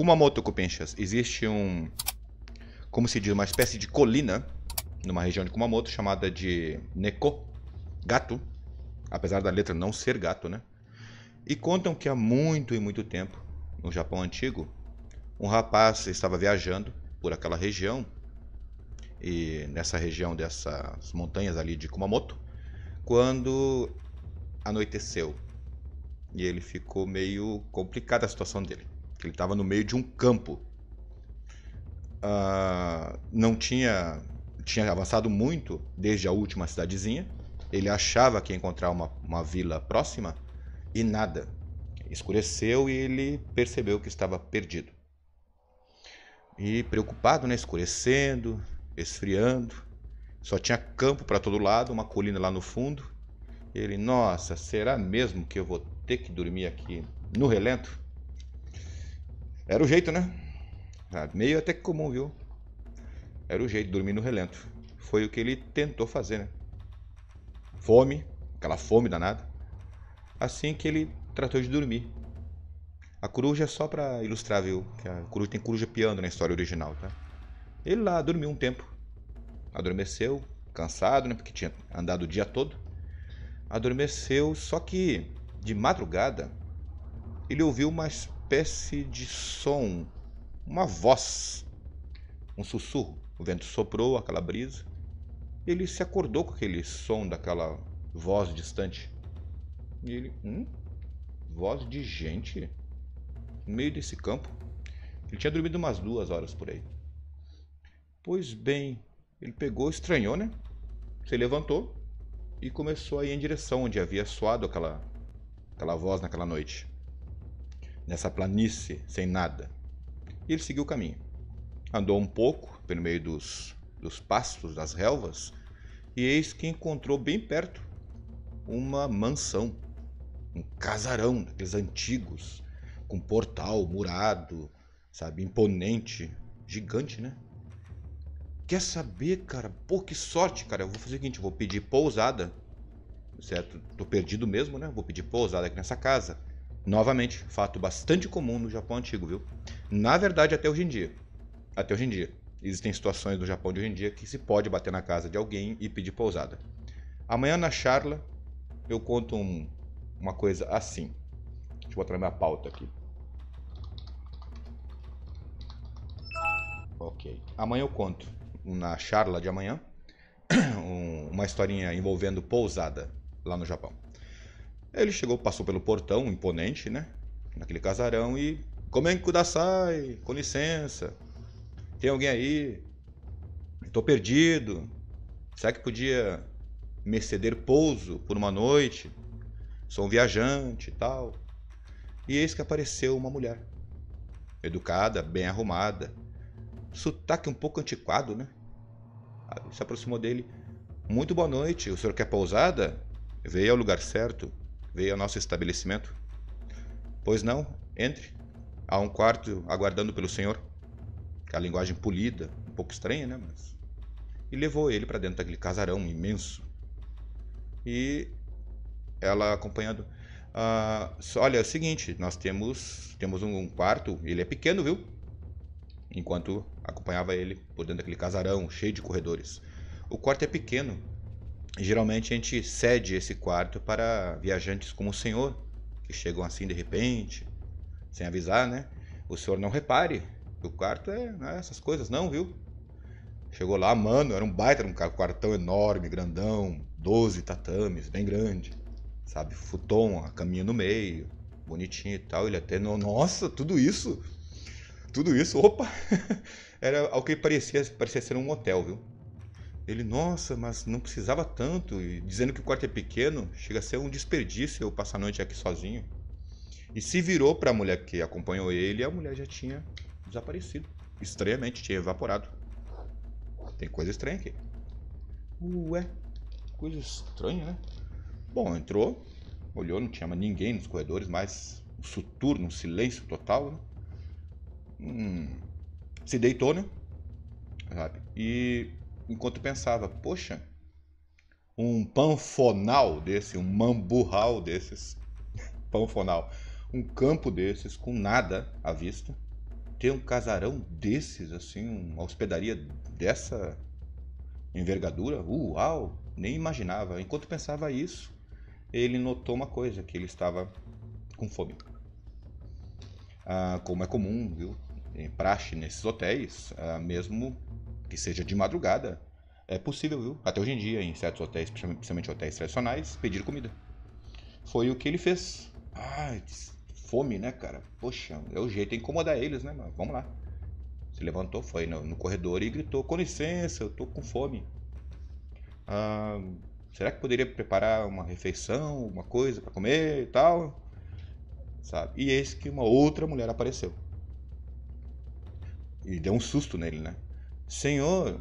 Kumamoto Kupenchas, existe um, como se diz, uma espécie de colina numa região de Kumamoto chamada de Neko, gato, apesar da letra não ser gato, né? E contam que há muito e muito tempo, no Japão antigo, um rapaz estava viajando por aquela região e nessa região dessas montanhas ali de Kumamoto, quando anoiteceu e ele ficou meio complicada a situação dele. Ele estava no meio de um campo. Uh, não tinha tinha avançado muito desde a última cidadezinha. Ele achava que ia encontrar uma, uma vila próxima e nada. Escureceu e ele percebeu que estava perdido. E preocupado, né? Escurecendo, esfriando. Só tinha campo para todo lado, uma colina lá no fundo. Ele, nossa, será mesmo que eu vou ter que dormir aqui no relento? Era o jeito, né? Ah, meio até que comum, viu? Era o jeito, dormir no relento. Foi o que ele tentou fazer, né? Fome, aquela fome danada. Assim que ele tratou de dormir. A coruja, é só para ilustrar, viu? Que a coruja tem coruja piando na história original, tá? Ele lá dormiu um tempo. Adormeceu, cansado, né? Porque tinha andado o dia todo. Adormeceu, só que de madrugada ele ouviu umas espécie de som, uma voz, um sussurro. O vento soprou aquela brisa. Ele se acordou com aquele som daquela voz distante. E ele, hum? Voz de gente? No meio desse campo? Ele tinha dormido umas duas horas por aí. Pois bem, ele pegou, estranhou, né? Se levantou e começou a ir em direção onde havia soado aquela, aquela voz naquela noite nessa planície sem nada. E ele seguiu o caminho. Andou um pouco pelo meio dos, dos pastos, das relvas, e eis que encontrou bem perto uma mansão, um casarão daqueles antigos, com portal murado, sabe, imponente, gigante, né? Quer saber, cara? Pô, que sorte, cara. Eu vou fazer o seguinte, vou pedir pousada, certo? Tô perdido mesmo, né? Vou pedir pousada aqui nessa casa. Novamente, fato bastante comum no Japão antigo, viu? Na verdade, até hoje em dia. Até hoje em dia. Existem situações no Japão de hoje em dia que se pode bater na casa de alguém e pedir pousada. Amanhã na charla eu conto um, uma coisa assim. Deixa eu botar minha pauta aqui. Ok. Amanhã eu conto na charla de amanhã uma historinha envolvendo pousada lá no Japão. Ele chegou, passou pelo portão imponente, né? Naquele casarão e. Comem é sai com licença. Tem alguém aí? Estou perdido. Será que podia me ceder pouso por uma noite? Sou um viajante e tal. E eis que apareceu uma mulher. Educada, bem arrumada. Sotaque um pouco antiquado, né? Se aproximou dele. Muito boa noite. O senhor quer pousada? Veio ao lugar certo. Veio ao nosso estabelecimento? Pois não, entre. Há um quarto aguardando pelo senhor. A linguagem polida, um pouco estranha, né? Mas... E levou ele para dentro daquele casarão imenso. E ela acompanhando. Ah, olha, é o seguinte, nós temos temos um quarto, ele é pequeno, viu? Enquanto acompanhava ele por dentro daquele casarão cheio de corredores. O quarto é pequeno, geralmente a gente cede esse quarto para viajantes como o senhor, que chegam assim de repente, sem avisar, né? O senhor não repare, o quarto é, é essas coisas, não, viu? Chegou lá, mano, era um baita, era um quartão enorme, grandão, 12 tatames, bem grande, sabe? Futon, a caminha no meio, bonitinho e tal. Ele até, nossa, tudo isso, tudo isso, opa! era ao que parecia, parecia ser um hotel, viu? Ele, nossa, mas não precisava tanto. E dizendo que o quarto é pequeno, chega a ser um desperdício eu passar a noite aqui sozinho. E se virou para a mulher que acompanhou ele, a mulher já tinha desaparecido. Estranhamente, tinha evaporado. Tem coisa estranha aqui. Ué, coisa estranha, né? Bom, entrou, olhou, não tinha mais ninguém nos corredores, mas um suturno, um silêncio total. Né? Hum, se deitou, né? E enquanto pensava: poxa, um panfonal desse, um mamburral desses, panfonal, um campo desses com nada à vista, ter um casarão desses, assim, uma hospedaria dessa envergadura, uau, nem imaginava. Enquanto pensava isso, ele notou uma coisa, que ele estava com fome. Ah, como é comum, viu? Em praxe nesses hotéis, ah, mesmo que seja de madrugada, é possível, viu? Até hoje em dia, em certos hotéis, principalmente hotéis tradicionais, pedir comida. Foi o que ele fez. Ah, fome, né, cara? Poxa, é o jeito de incomodar eles, né? Mas vamos lá. Se levantou, foi no, no corredor e gritou: Com licença, eu tô com fome. Ah, será que poderia preparar uma refeição, uma coisa para comer e tal? Sabe? E eis que uma outra mulher apareceu. E deu um susto nele, né? Senhor,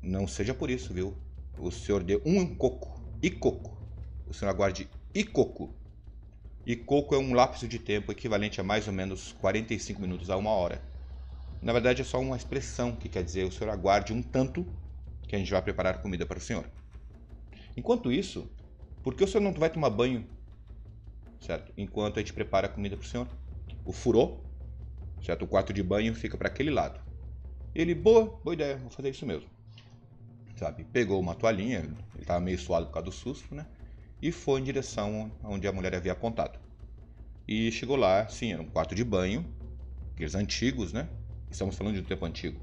não seja por isso, viu? O senhor dê um coco. E coco. O senhor aguarde e coco. E coco é um lápis de tempo equivalente a mais ou menos 45 minutos a uma hora. Na verdade, é só uma expressão que quer dizer o senhor aguarde um tanto que a gente vai preparar comida para o senhor. Enquanto isso, por que o senhor não vai tomar banho? Certo? Enquanto a gente prepara a comida para o senhor. O furô, certo? O quarto de banho fica para aquele lado. Ele, boa, boa ideia, vou fazer isso mesmo. Sabe? Pegou uma toalhinha, ele tava meio suado por causa do susto, né? E foi em direção onde a mulher havia apontado. E chegou lá, sim, era um quarto de banho, aqueles antigos, né? Estamos falando de um tempo antigo,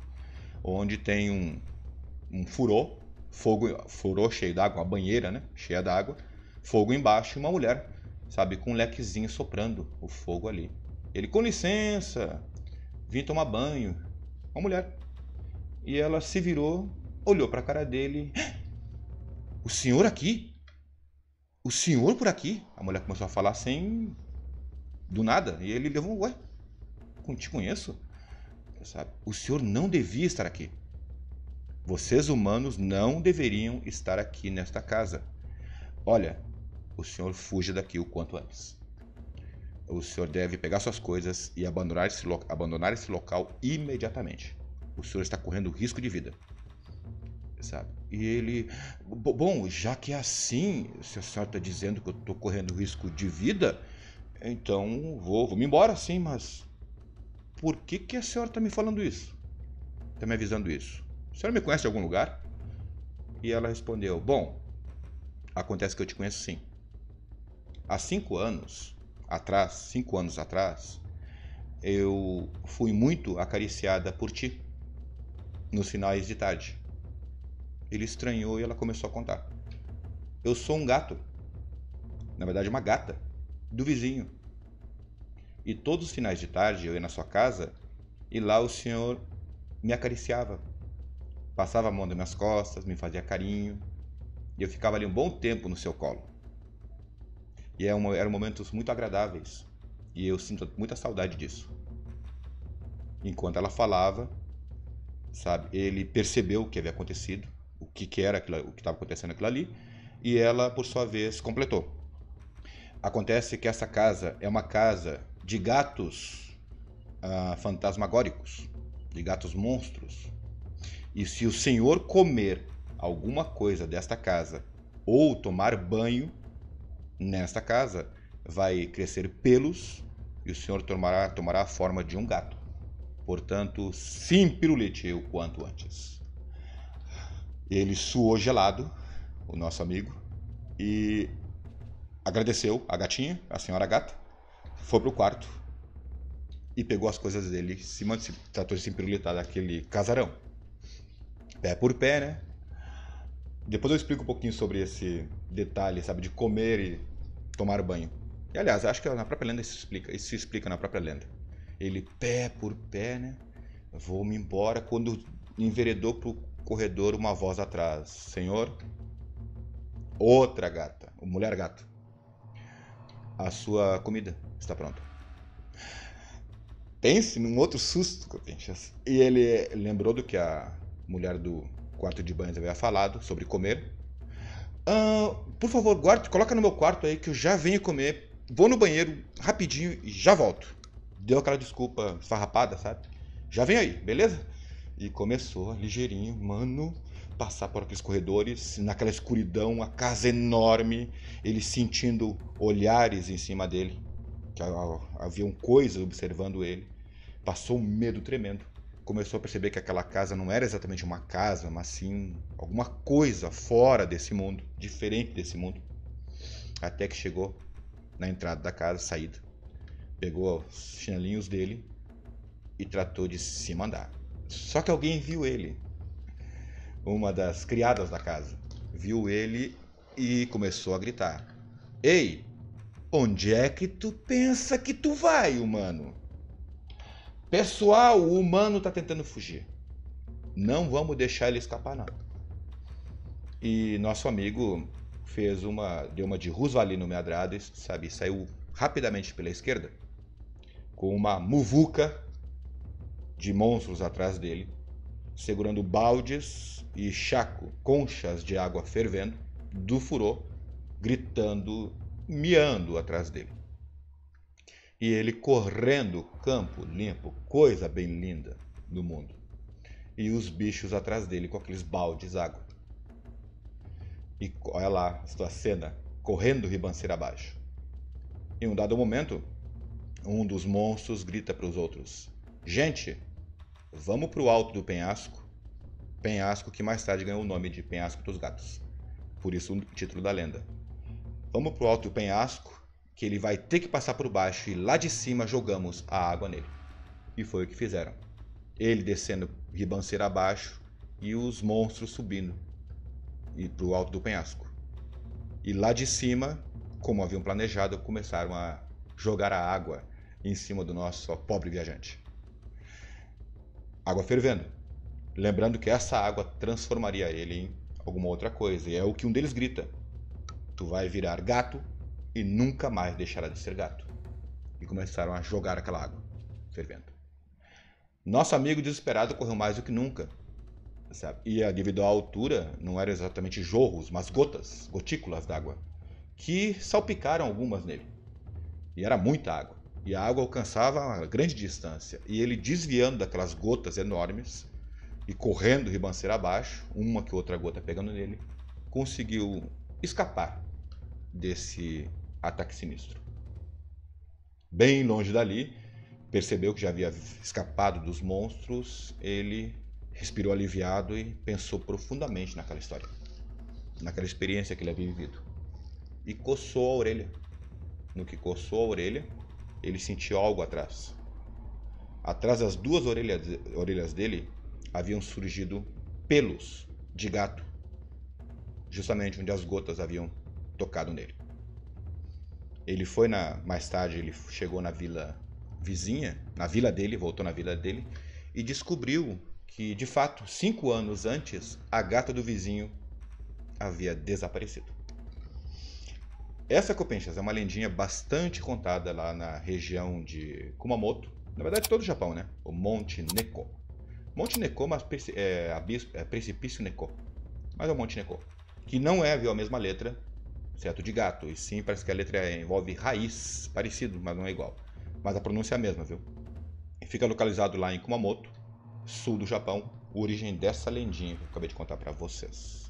onde tem um, um furô, fogo, furô cheio d'água, uma banheira, né? Cheia d'água, fogo embaixo e uma mulher, sabe, com um lequezinho soprando o fogo ali. Ele, com licença, vim tomar banho. Uma mulher, e ela se virou, olhou para a cara dele. O senhor aqui? O senhor por aqui? A mulher começou a falar sem. do nada. E ele levou, ué, te conheço. Sabe? O senhor não devia estar aqui. Vocês humanos não deveriam estar aqui nesta casa. Olha, o senhor fuja daqui o quanto antes. O senhor deve pegar suas coisas e abandonar esse, lo abandonar esse local imediatamente. O senhor está correndo risco de vida. Sabe? E ele, bom, já que é assim, se a senhora está dizendo que eu estou correndo risco de vida, então vou, vou me embora sim, mas por que, que a senhora está me falando isso? Está me avisando isso? A senhora me conhece de algum lugar? E ela respondeu: Bom, acontece que eu te conheço sim. Há cinco anos atrás, cinco anos atrás, eu fui muito acariciada por ti nos finais de tarde. Ele estranhou e ela começou a contar. Eu sou um gato. Na verdade, uma gata. Do vizinho. E todos os finais de tarde eu ia na sua casa e lá o senhor me acariciava. Passava a mão nas minhas costas, me fazia carinho. E eu ficava ali um bom tempo no seu colo. E é eram momentos muito agradáveis. E eu sinto muita saudade disso. Enquanto ela falava, sabe? Ele percebeu o que havia acontecido, o que, que era aquilo, o que estava acontecendo aquilo ali, e ela, por sua vez, completou. Acontece que essa casa é uma casa de gatos ah, fantasmagóricos, de gatos monstros. E se o senhor comer alguma coisa desta casa ou tomar banho nesta casa, vai crescer pelos e o senhor tomará, tomará a forma de um gato. Portanto, sim, pirulite, o quanto antes. Ele suou gelado, o nosso amigo, e agradeceu a gatinha, a senhora gata, foi pro quarto e pegou as coisas dele, se tratou de se pirulitar daquele casarão. Pé por pé, né? Depois eu explico um pouquinho sobre esse detalhe, sabe, de comer e tomar banho. E aliás, acho que na própria lenda isso, explica, isso se explica na própria lenda. Ele, pé por pé, né? Vou-me embora quando enveredou pro corredor uma voz atrás. Senhor, outra gata, mulher gato. A sua comida está pronta. Pense num outro susto, E ele lembrou do que a mulher do quarto de banho havia falado sobre comer. Ah, por favor, guarde, coloca no meu quarto aí que eu já venho comer. Vou no banheiro rapidinho e já volto deu aquela desculpa farrapada, sabe? Já vem aí, beleza? E começou ligeirinho, mano, passar por aqueles corredores, naquela escuridão, a casa enorme, ele sentindo olhares em cima dele, que haviam coisas observando ele. Passou um medo tremendo. Começou a perceber que aquela casa não era exatamente uma casa, mas sim alguma coisa fora desse mundo, diferente desse mundo. Até que chegou na entrada da casa, saída pegou os chinelinhos dele e tratou de se mandar. Só que alguém viu ele. Uma das criadas da casa viu ele e começou a gritar: Ei, onde é que tu pensa que tu vai, humano? Pessoal, o humano está tentando fugir. Não vamos deixar ele escapar, não. E nosso amigo fez uma, deu uma de Roosevelt no meadrado e sabe, saiu rapidamente pela esquerda com uma muvuca de monstros atrás dele, segurando baldes e chaco, conchas de água fervendo, do furô, gritando, miando atrás dele. E ele correndo, campo limpo, coisa bem linda do mundo. E os bichos atrás dele com aqueles baldes água. E olha lá a sua cena, correndo ribanceira abaixo. Em um dado momento, um dos monstros grita para os outros: Gente, vamos para o alto do penhasco. Penhasco que mais tarde ganhou o nome de Penhasco dos Gatos. Por isso o título da lenda. Vamos para o alto do penhasco, que ele vai ter que passar por baixo e lá de cima jogamos a água nele. E foi o que fizeram. Ele descendo ribanceira abaixo e os monstros subindo e para o alto do penhasco. E lá de cima, como haviam planejado, começaram a jogar a água em cima do nosso pobre viajante. Água fervendo. Lembrando que essa água transformaria ele em alguma outra coisa, e é o que um deles grita: Tu vai virar gato e nunca mais deixará de ser gato. E começaram a jogar aquela água fervendo. Nosso amigo desesperado correu mais do que nunca. Sabe? E devido à altura, não eram exatamente jorros, mas gotas, gotículas d'água, que salpicaram algumas nele. E era muita água. E a água alcançava uma grande distância. E ele desviando daquelas gotas enormes e correndo ribanceira abaixo, uma que outra gota pegando nele, conseguiu escapar desse ataque sinistro. Bem longe dali, percebeu que já havia escapado dos monstros, ele respirou aliviado e pensou profundamente naquela história, naquela experiência que ele havia vivido. E coçou a orelha. No que coçou a orelha, ele sentiu algo atrás. Atrás das duas orelhas, orelhas dele haviam surgido pelos de gato, justamente onde as gotas haviam tocado nele. Ele foi na mais tarde, ele chegou na vila vizinha, na vila dele, voltou na vila dele e descobriu que, de fato, cinco anos antes, a gata do vizinho havia desaparecido. Essa Kopenshas é, é uma lendinha bastante contada lá na região de Kumamoto. Na verdade, todo o Japão, né? O Monte Neko. Monte Neko, mas é, é, é precipício Neko. Mas é o Monte Neko. Que não é, viu, a mesma letra, certo? De gato. E sim, parece que a letra envolve raiz. Parecido, mas não é igual. Mas a pronúncia é a mesma, viu? E fica localizado lá em Kumamoto, sul do Japão. origem dessa lendinha que eu acabei de contar para vocês.